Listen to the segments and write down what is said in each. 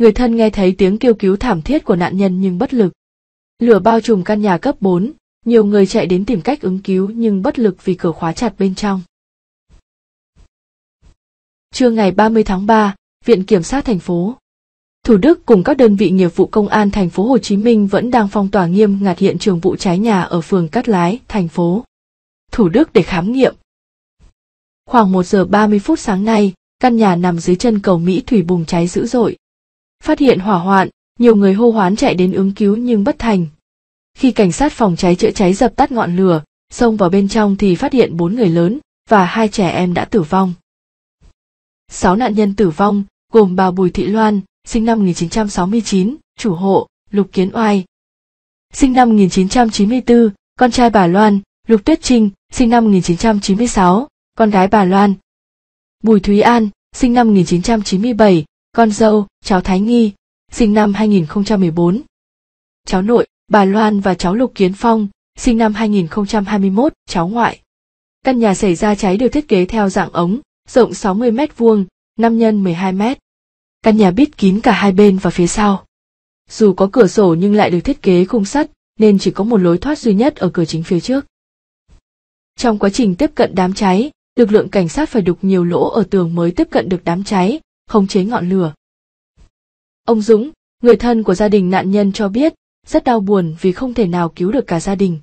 Người thân nghe thấy tiếng kêu cứu thảm thiết của nạn nhân nhưng bất lực. Lửa bao trùm căn nhà cấp 4, nhiều người chạy đến tìm cách ứng cứu nhưng bất lực vì cửa khóa chặt bên trong. Trưa ngày 30 tháng 3, Viện Kiểm sát thành phố Thủ Đức cùng các đơn vị nghiệp vụ công an thành phố Hồ Chí Minh vẫn đang phong tỏa nghiêm ngặt hiện trường vụ cháy nhà ở phường Cát Lái, thành phố Thủ Đức để khám nghiệm. Khoảng 1 giờ 30 phút sáng nay, căn nhà nằm dưới chân cầu Mỹ Thủy bùng cháy dữ dội, Phát hiện hỏa hoạn, nhiều người hô hoán chạy đến ứng cứu nhưng bất thành. Khi cảnh sát phòng cháy chữa cháy dập tắt ngọn lửa, xông vào bên trong thì phát hiện bốn người lớn và hai trẻ em đã tử vong. Sáu nạn nhân tử vong, gồm bà Bùi Thị Loan, sinh năm 1969, chủ hộ, Lục Kiến Oai. Sinh năm 1994, con trai bà Loan, Lục Tuyết Trinh, sinh năm 1996, con gái bà Loan. Bùi Thúy An, sinh năm 1997, con dâu, cháu Thái Nghi, sinh năm 2014. Cháu nội, bà Loan và cháu Lục Kiến Phong, sinh năm 2021, cháu ngoại. Căn nhà xảy ra cháy được thiết kế theo dạng ống, rộng 60 mét vuông, 5 x 12 mét. Căn nhà bít kín cả hai bên và phía sau. Dù có cửa sổ nhưng lại được thiết kế khung sắt, nên chỉ có một lối thoát duy nhất ở cửa chính phía trước. Trong quá trình tiếp cận đám cháy, lực lượng cảnh sát phải đục nhiều lỗ ở tường mới tiếp cận được đám cháy, khống chế ngọn lửa. Ông Dũng, người thân của gia đình nạn nhân cho biết, rất đau buồn vì không thể nào cứu được cả gia đình.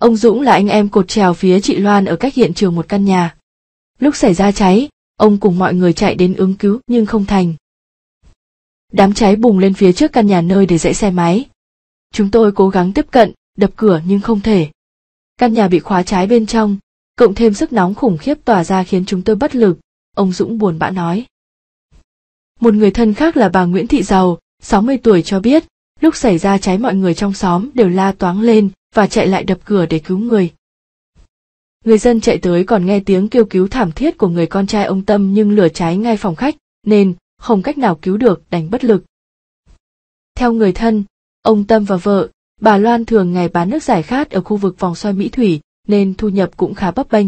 Ông Dũng là anh em cột trèo phía chị Loan ở cách hiện trường một căn nhà. Lúc xảy ra cháy, ông cùng mọi người chạy đến ứng cứu nhưng không thành. Đám cháy bùng lên phía trước căn nhà nơi để dãy xe máy. Chúng tôi cố gắng tiếp cận, đập cửa nhưng không thể. Căn nhà bị khóa cháy bên trong, cộng thêm sức nóng khủng khiếp tỏa ra khiến chúng tôi bất lực, ông Dũng buồn bã nói. Một người thân khác là bà Nguyễn Thị Giàu, 60 tuổi cho biết, lúc xảy ra cháy mọi người trong xóm đều la toáng lên và chạy lại đập cửa để cứu người. Người dân chạy tới còn nghe tiếng kêu cứu thảm thiết của người con trai ông Tâm nhưng lửa cháy ngay phòng khách, nên không cách nào cứu được đành bất lực. Theo người thân, ông Tâm và vợ, bà Loan thường ngày bán nước giải khát ở khu vực vòng xoay Mỹ Thủy nên thu nhập cũng khá bấp bênh.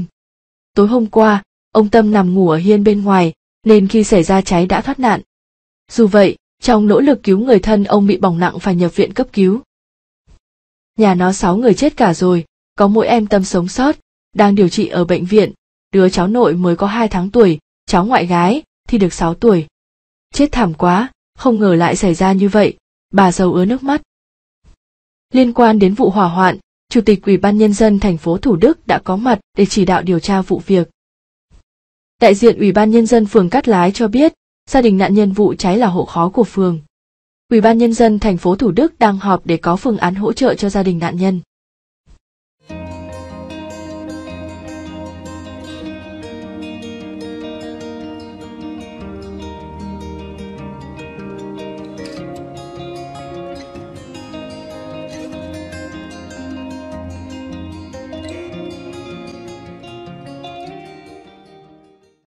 Tối hôm qua, ông Tâm nằm ngủ ở hiên bên ngoài, nên khi xảy ra cháy đã thoát nạn. Dù vậy, trong nỗ lực cứu người thân ông bị bỏng nặng phải nhập viện cấp cứu. Nhà nó 6 người chết cả rồi, có mỗi em tâm sống sót, đang điều trị ở bệnh viện, đứa cháu nội mới có 2 tháng tuổi, cháu ngoại gái thì được 6 tuổi. Chết thảm quá, không ngờ lại xảy ra như vậy, bà giàu ứa nước mắt. Liên quan đến vụ hỏa hoạn, Chủ tịch Ủy ban nhân dân thành phố Thủ Đức đã có mặt để chỉ đạo điều tra vụ việc. Đại diện Ủy ban Nhân dân phường Cát Lái cho biết, gia đình nạn nhân vụ cháy là hộ khó của phường. Ủy ban Nhân dân thành phố Thủ Đức đang họp để có phương án hỗ trợ cho gia đình nạn nhân.